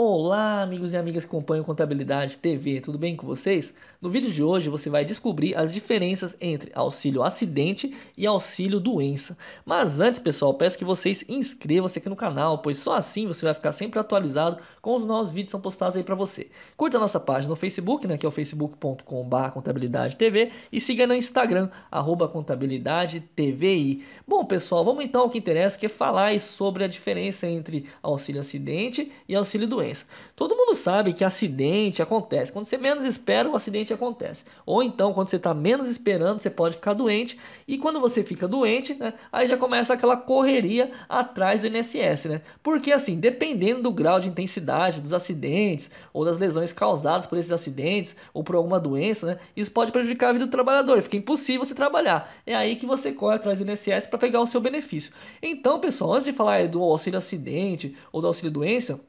Olá, amigos e amigas que acompanham Contabilidade TV, tudo bem com vocês? No vídeo de hoje você vai descobrir as diferenças entre auxílio acidente e auxílio doença. Mas antes, pessoal, peço que vocês inscrevam-se aqui no canal, pois só assim você vai ficar sempre atualizado com os novos vídeos que são postados aí para você. Curta a nossa página no Facebook, né, que é o facebook.com.br Contabilidade TV, e siga no Instagram, @contabilidadeTVi. Contabilidade TVI. Bom, pessoal, vamos então ao que interessa, que é falar sobre a diferença entre auxílio acidente e auxílio doença doença. Todo mundo sabe que acidente acontece. Quando você menos espera, o acidente acontece. Ou então, quando você está menos esperando, você pode ficar doente. E quando você fica doente, né, aí já começa aquela correria atrás do INSS. Né? Porque, assim, dependendo do grau de intensidade dos acidentes ou das lesões causadas por esses acidentes ou por alguma doença, né, isso pode prejudicar a vida do trabalhador. Fica impossível você trabalhar. É aí que você corre atrás do INSS para pegar o seu benefício. Então, pessoal, antes de falar do auxílio acidente ou do auxílio doença,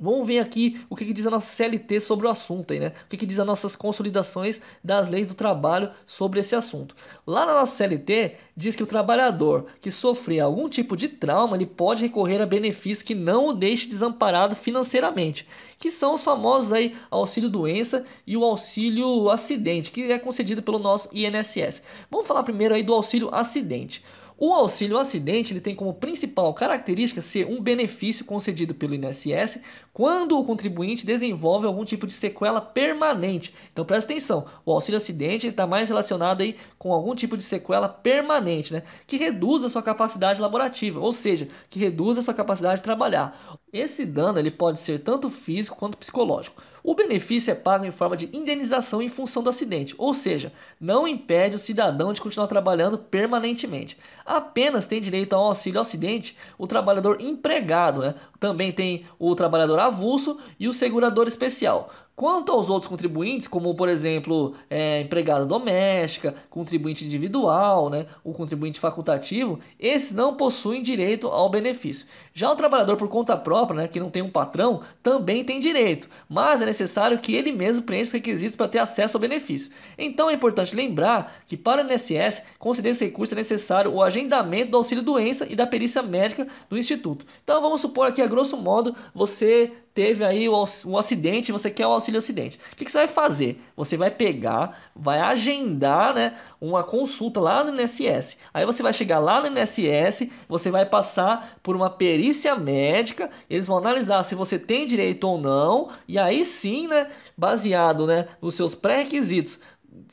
Vamos ver aqui o que, que, diz a nossa CLT sobre o assunto, aí, né? O que, que, diz as nossas consolidações das leis do trabalho sobre esse assunto. Lá na nossa CLT diz que o trabalhador que sofrer algum tipo de trauma, ele pode recorrer a benefícios que não o deixe desamparado financeiramente, que são os famosos aí auxílio doença e o auxílio acidente, que é concedido pelo nosso INSS. Vamos falar primeiro aí do auxílio acidente. O auxílio acidente ele tem como principal característica ser um benefício concedido pelo INSS quando o contribuinte desenvolve algum tipo de sequela permanente. Então presta atenção, o auxílio acidente está mais relacionado aí com algum tipo de sequela permanente, né? que reduz a sua capacidade laborativa, ou seja, que reduz a sua capacidade de trabalhar. Esse dano ele pode ser tanto físico quanto psicológico. O benefício é pago em forma de indenização em função do acidente, ou seja, não impede o cidadão de continuar trabalhando permanentemente. Apenas tem direito ao auxílio ao acidente o trabalhador empregado, né? também tem o trabalhador avulso e o segurador especial. Quanto aos outros contribuintes, como por exemplo é, empregada doméstica, contribuinte individual, né, o contribuinte facultativo, esses não possuem direito ao benefício. Já o trabalhador por conta própria, né, que não tem um patrão, também tem direito, mas é necessário que ele mesmo preencha os requisitos para ter acesso ao benefício. Então é importante lembrar que para o INSS conceder esse recurso é necessário o agendamento do auxílio doença e da perícia médica do instituto. Então vamos supor aqui a grosso modo você teve aí o, um acidente, você quer o auxílio auxílio acidente. O que, que, você vai fazer? Você vai pegar, vai agendar né, uma consulta lá no INSS. Aí você vai chegar lá no INSS, você vai passar por uma perícia médica, eles vão analisar se você tem direito ou não, e aí sim, né, baseado né, nos seus pré-requisitos,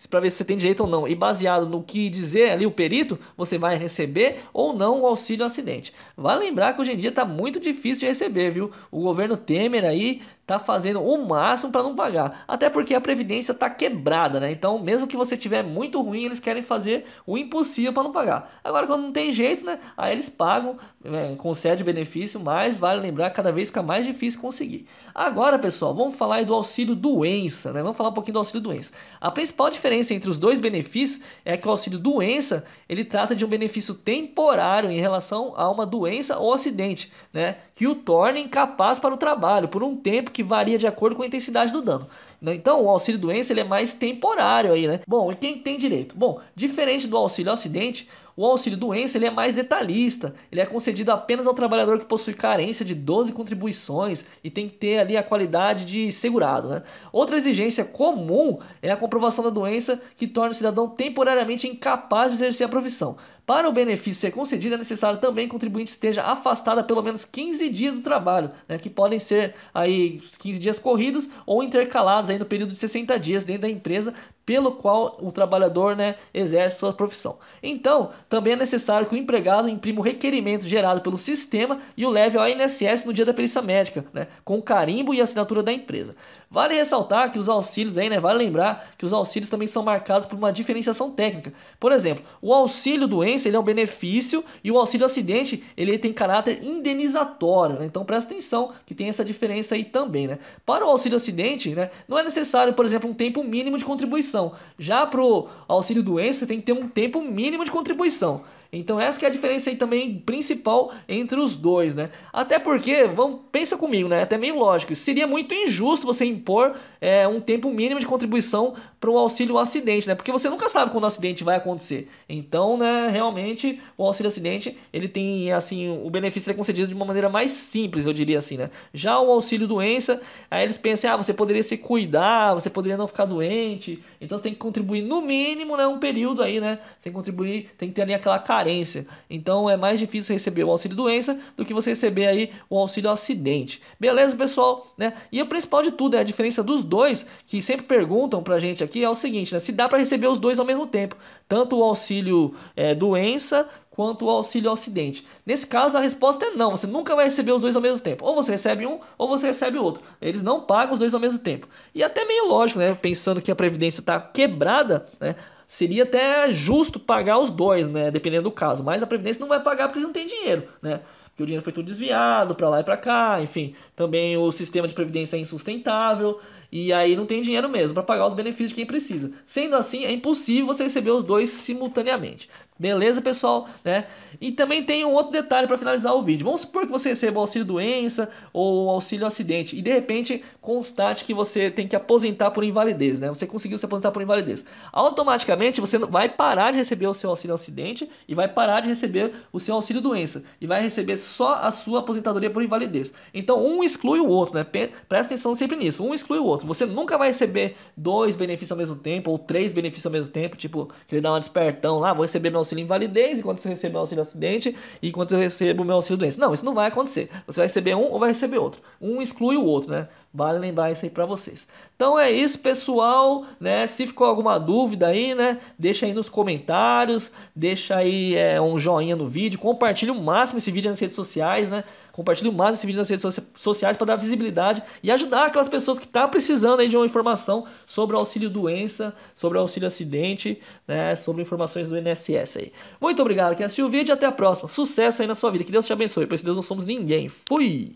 para ver se você tem direito ou não, e baseado no que dizer ali o perito, você vai receber ou não o auxílio acidente. Vai lembrar que hoje em dia está muito difícil de receber, viu? O governo Temer aí tá fazendo o máximo para não pagar. Até porque a previdência tá quebrada, né? Então, mesmo que você tiver muito ruim, eles querem fazer o impossível para não pagar. Agora, quando não tem jeito, né? Aí eles pagam, né? concede benefício, mas vale lembrar que cada vez fica mais difícil conseguir. Agora, pessoal, vamos falar do auxílio doença, né? Vamos falar um pouquinho do auxílio doença. A principal diferença entre os dois benefícios é que o auxílio doença ele trata de um benefício temporário em relação a uma doença ou acidente, né? Que o torna incapaz para o trabalho por um tempo que varia de acordo com a intensidade do dano. Né? Então, o auxílio doença ele é mais temporário aí, né? Bom, e quem tem direito? Bom, diferente do auxílio acidente, o auxílio doença ele é mais detalhista. Ele é concedido apenas ao trabalhador que possui carência de 12 contribuições e tem que ter ali a qualidade de segurado. Né? Outra exigência comum é a comprovação da doença que torna o cidadão temporariamente incapaz de exercer a profissão. Para o benefício ser concedido, é necessário também que o contribuinte esteja afastado pelo menos 15 dias do trabalho, né, que podem ser aí 15 dias corridos ou intercalados aí no período de 60 dias dentro da empresa pelo qual o trabalhador né, exerce sua profissão. Então, também é necessário que o empregado imprima o requerimento gerado pelo sistema e o leve ao INSS no dia da perícia médica, né, com carimbo e assinatura da empresa. Vale ressaltar que os auxílios aí, né, vale lembrar que os auxílios também são marcados por uma diferenciação técnica. Por exemplo, o auxílio doente previdência ele é um benefício e o auxílio acidente ele tem caráter indenizatório, né? Então presta atenção que tem essa diferença aí também, né? Para o auxílio acidente, né, não é necessário, por exemplo, um tempo mínimo de contribuição. Já para o auxílio doença tem que ter um tempo mínimo de contribuição. Então essa que é a diferença aí também principal entre os dois, né? Até porque, vamos, pensa comigo, né? É até meio lógico, seria muito injusto você impor é, um tempo mínimo de contribuição para o auxílio acidente, né? Porque você nunca sabe quando o acidente vai acontecer. Então, né, realmente o auxílio acidente, ele tem assim, o benefício é concedido de uma maneira mais simples, eu diria assim, né? Já o auxílio doença, aí eles pensam, ah, você poderia se cuidar, você poderia não ficar doente. Então você tem que contribuir no mínimo, né, um período aí, né? Tem que contribuir, tem que ter ali aquela carência. Então é mais difícil receber o auxílio doença do que você receber aí o auxílio acidente. Beleza, pessoal, né? E o principal de tudo é a diferença dos dois que sempre perguntam pra gente aqui aqui é o seguinte, né? Se dá para receber os dois ao mesmo tempo, tanto o auxílio é, doença quanto o auxílio ao acidente. Nesse caso, a resposta é não. Você nunca vai receber os dois ao mesmo tempo. Ou você recebe um, ou você recebe o outro. Eles não pagam os dois ao mesmo tempo. E até meio lógico, né? Pensando que a previdência está quebrada, né? Seria até justo pagar os dois, né? Dependendo do caso. Mas a previdência não vai pagar porque eles não têm dinheiro, né? Porque o dinheiro foi tudo desviado para lá e para cá, enfim. Também o sistema de previdência é insustentável. E aí não tem dinheiro mesmo para pagar os benefícios de quem precisa. Sendo assim, é impossível você receber os dois simultaneamente. Beleza, pessoal? Né? E também tem um outro detalhe para finalizar o vídeo. Vamos supor que você receba o auxílio doença ou auxílio acidente e de repente constate que você tem que aposentar por invalidez, né? Você conseguiu se aposentar por invalidez. Automaticamente você vai parar de receber o seu auxílio acidente e vai parar de receber o seu auxílio doença e vai receber só a sua aposentadoria por invalidez. Então um exclui o outro, né? Presta atenção sempre nisso. Um exclui o outro. Você nunca vai receber dois benefícios ao mesmo tempo ou três benefícios ao mesmo tempo, tipo, querer dar uma despertão lá, ah, vou receber meu auxílio invalidez, enquanto você recebe o auxílio acidente, e enquanto recebe o meu auxílio doença. Não, isso não vai acontecer. Você vai receber um ou vai receber outro. Um exclui o outro, né? Vale lembrar isso aí para vocês. Então é isso, pessoal, né? Se ficou alguma dúvida aí, né? Deixa aí nos comentários, deixa aí é, um joinha no vídeo, compartilha o máximo esse vídeo nas redes sociais, né? Compartilha o máximo esse vídeo nas redes sociais para dar visibilidade e ajudar aquelas pessoas que estão tá precisando aí de uma informação sobre auxílio doença, sobre auxílio acidente, né? Sobre informações do INSS aí. Muito obrigado quem assistiu o vídeo e até a próxima. Sucesso aí na sua vida. Que Deus te abençoe. Por isso Deus não somos ninguém. Fui!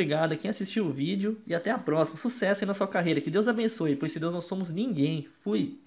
obrigado a quem assistiu o vídeo e até a próxima. Sucesso aí na sua carreira. Que Deus abençoe, pois se Deus nós somos ninguém. Fui.